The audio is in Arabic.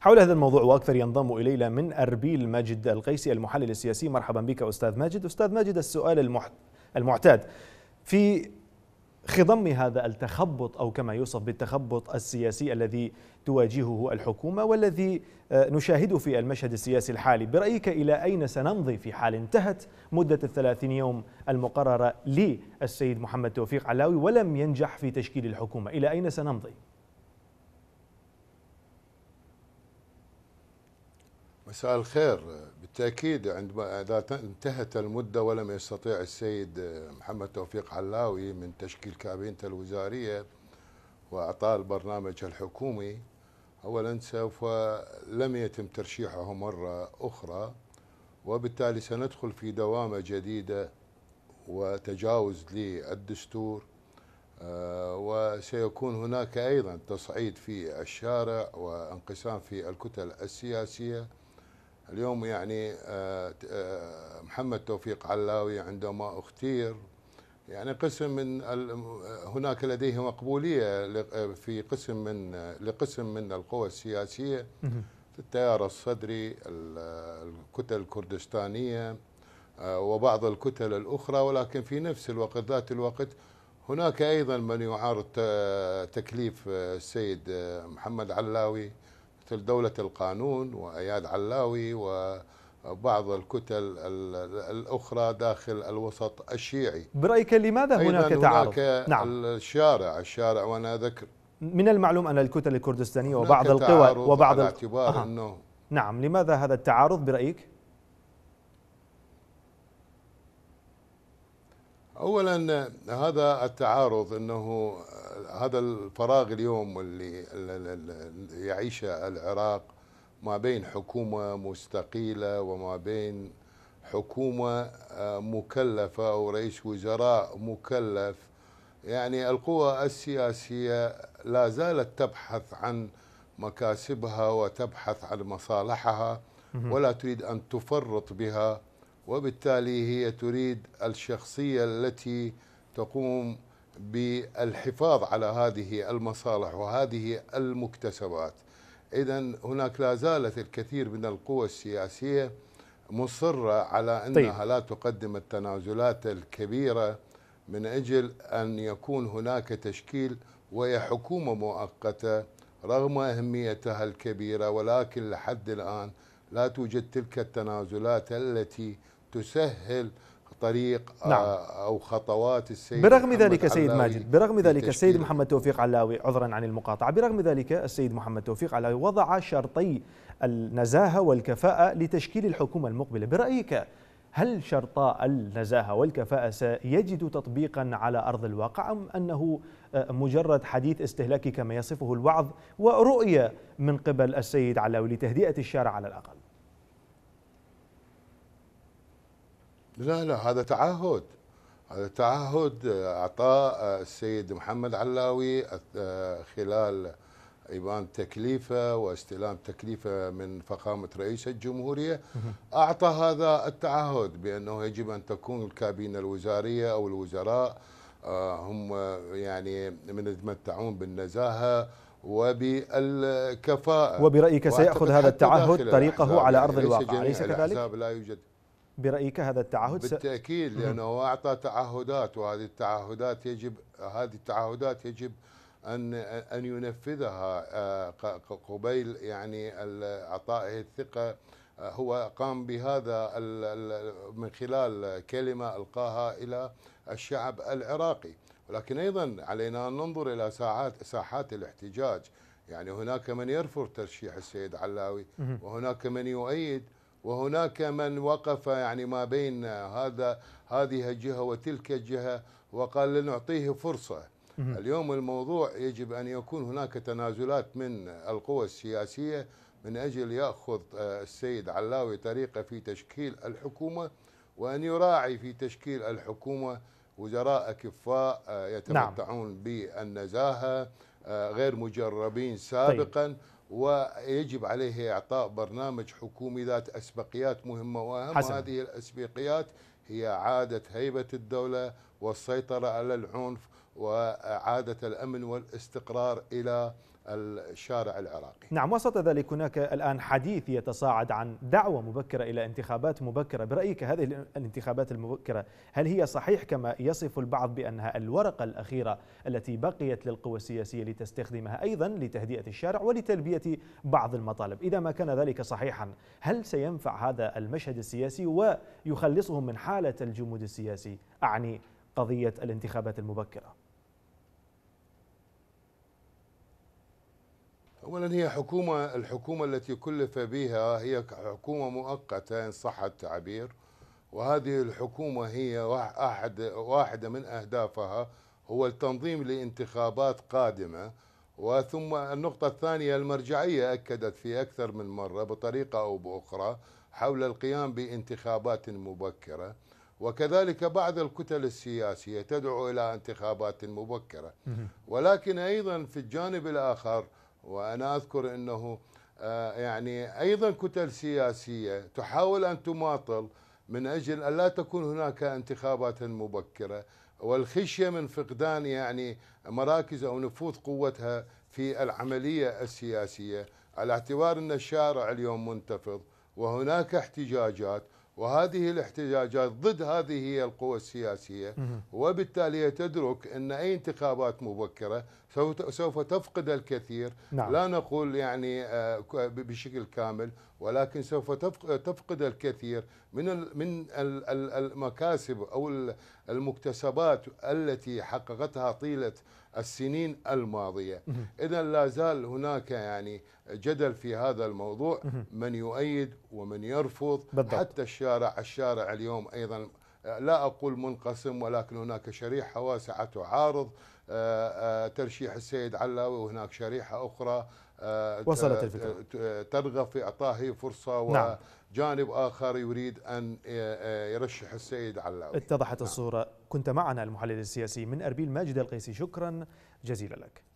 حول هذا الموضوع واكثر ينضم الينا من اربيل ماجد القيسي المحلل السياسي مرحبا بك استاذ ماجد استاذ ماجد السؤال المعتاد في خضم هذا التخبط او كما يوصف بالتخبط السياسي الذي تواجهه الحكومه والذي آه، نشاهده في المشهد السياسي الحالي، برايك الى اين سنمضي في حال انتهت مده الثلاثين يوم المقرره للسيد محمد توفيق علاوي ولم ينجح في تشكيل الحكومه، الى اين سنمضي؟ مساء الخير بالتأكيد عندما إذا انتهت المدة ولم يستطيع السيد آه، محمد توفيق علاوي من تشكيل كابينته الوزارية وإعطاء البرنامج الحكومي أولا سوف لم يتم ترشيحه مرة أخرى وبالتالي سندخل في دوامة جديدة وتجاوز للدستور آه، وسيكون هناك أيضا تصعيد في الشارع وانقسام في الكتل السياسية اليوم يعني آه، آه، محمد توفيق علاوي عندما اختير يعني قسم من هناك لديه مقبوليه في قسم من لقسم من القوى السياسيه في التيار الصدري الكتل الكردستانيه آه، وبعض الكتل الاخرى ولكن في نفس الوقت ذات الوقت هناك ايضا من يعارض تكليف السيد محمد علاوي مثل دولة القانون وأياد علاوي وبعض الكتل الأخرى داخل الوسط الشيعي برأيك لماذا هناك تعارض؟ هناك نعم. الشارع الشارع وأنا ذكر من المعلوم أن الكتل الكردستانية وبعض القوى وبعض الاعتبار أه. أنه نعم لماذا هذا التعارض برأيك؟ اولا هذا التعارض انه هذا الفراغ اليوم اللي يعيشه العراق ما بين حكومه مستقيله وما بين حكومه آه، مكلفه او رئيس وزراء مكلف يعني القوى السياسيه لا زالت تبحث عن مكاسبها وتبحث عن مصالحها ولا تريد ان تفرط بها وبالتالي هي تريد الشخصية التي تقوم بالحفاظ على هذه المصالح وهذه المكتسبات إذا هناك لا زالت الكثير من القوى السياسية مصرة على أنها طيب. لا تقدم التنازلات الكبيرة من أجل أن يكون هناك تشكيل وهي حكومة مؤقتة رغم أهميتها الكبيرة ولكن لحد الآن لا توجد تلك التنازلات التي تسهل طريق آه، نعم. او خطوات السيد برغم ذلك سيد ماجد برغم ذلك السيد محمد توفيق علاوي عذرا عن المقاطعه برغم ذلك السيد محمد توفيق علاوي وضع شرطي النزاهه والكفاءه لتشكيل الحكومه المقبله برايك هل شرطا النزاهه والكفاءه سيجد تطبيقا على ارض الواقع ام انه آه، مجرد حديث استهلاكي كما يصفه الوعظ ورؤيه من قبل السيد علاوي لتهدئه الشارع على الاقل لا لا هذا تعهد هذا تعهد اعطاه آه، آه، السيد محمد علاوي آه، خلال ايمان تكليفه واستلام تكليفه من فخامه رئيس الجمهوريه اعطى هذا التعهد بانه يجب ان تكون الكابينه الوزاريه او الوزراء هم يعني من يتمتعون بالنزاهه وبالكفاءه وبرايك سياخذ هذا التعهد طريقه على يعني ارض الواقع اليس كذلك؟ لا يوجد برأيك هذا التعهد بالتأكيد لأنه هو أعطى تعهدات وهذه التعهدات يجب هذه التعهدات يجب أن أن ينفذها آه، قبيل يعني إعطائه الثقة آه، هو قام بهذا من خلال كلمة ألقاها إلى الشعب العراقي ولكن أيضا علينا أن ننظر إلى ساعات ساحات الاحتجاج يعني هناك من يرفض ترشيح السيد علاوي وهناك من يؤيد وهناك من وقف يعني ما بين هذا هذه الجهه وتلك الجهه وقال لنعطيه فرصه اليوم الموضوع يجب ان يكون هناك تنازلات من القوى السياسيه من اجل ياخذ آه، السيد علاوي طريقه في تشكيل الحكومه وان يراعي في تشكيل الحكومه وزراء كفاء آه، يتمتعون نعم. بالنزاهه آه، غير مجربين سابقا طيب. ويجب عليه إعطاء برنامج حكومي ذات أسبقيات مهمة وأهم حسن. هذه الأسبقيات هي عادة هيبة الدولة والسيطرة على العنف وعادة الأمن والاستقرار إلى الشارع العراقي نعم وسط ذلك هناك الآن حديث يتصاعد عن دعوة مبكرة إلى انتخابات مبكرة برأيك هذه الانتخابات المبكرة هل هي صحيح كما يصف البعض بأنها الورقة الأخيرة التي بقيت للقوى السياسية لتستخدمها أيضا لتهدئة الشارع ولتلبية بعض المطالب إذا ما كان ذلك صحيحا هل سينفع هذا المشهد السياسي ويخلصهم من حالة الجمود السياسي أعني قضية الانتخابات المبكرة اولا هي حكومه الحكومه التي كلف بها هي حكومه مؤقته ان صح التعبير وهذه الحكومه هي احد واحده من اهدافها هو التنظيم لانتخابات قادمه وثم النقطه الثانيه المرجعيه اكدت في اكثر من مره بطريقه او باخرى حول القيام بانتخابات مبكره وكذلك بعض الكتل السياسية تدعو إلى انتخابات مبكرة ولكن أيضا في الجانب الآخر وأنا أذكر أنه آه، يعني أيضا كتل سياسية تحاول أن تماطل من أجل ألا تكون هناك انتخابات مبكرة والخشية من فقدان يعني مراكز أو نفوذ قوتها في العملية السياسية على اعتبار أن الشارع اليوم منتفض وهناك احتجاجات وهذه الاحتجاجات ضد هذه هي القوى السياسية وبالتالي تدرك أن أي انتخابات مبكرة سوف تفقد الكثير نعم. لا نقول يعني آه، بشكل كامل ولكن سوف تفقد الكثير من من المكاسب أو المكتسبات التي حققتها طيلة السنين الماضيه اذا لا زال هناك يعني جدل في هذا الموضوع من يؤيد ومن يرفض بالضبط. حتى الشارع الشارع اليوم ايضا لا اقول منقسم ولكن هناك شريحه واسعه تعارض آه، آه، ترشيح السيد علاوي وهناك شريحه اخرى آه، وصلت الفكرة آه، آه، ترغب في إعطائه فرصة نعم. وجانب آخر يريد أن يرشح السيد علاوي اتضحت نعم. الصورة كنت معنا المحلل السياسي من أربيل ماجد القيسي شكرا جزيلا لك